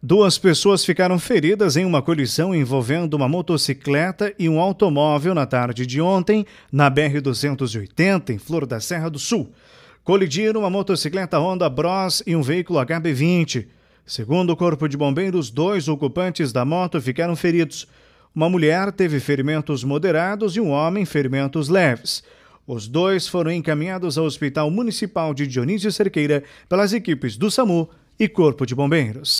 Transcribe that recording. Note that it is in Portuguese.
Duas pessoas ficaram feridas em uma colisão envolvendo uma motocicleta e um automóvel na tarde de ontem, na BR-280, em Flor da Serra do Sul. Colidiram uma motocicleta Honda Bros e um veículo HB20. Segundo o Corpo de Bombeiros, dois ocupantes da moto ficaram feridos. Uma mulher teve ferimentos moderados e um homem ferimentos leves. Os dois foram encaminhados ao Hospital Municipal de Dionísio Cerqueira pelas equipes do SAMU e Corpo de Bombeiros.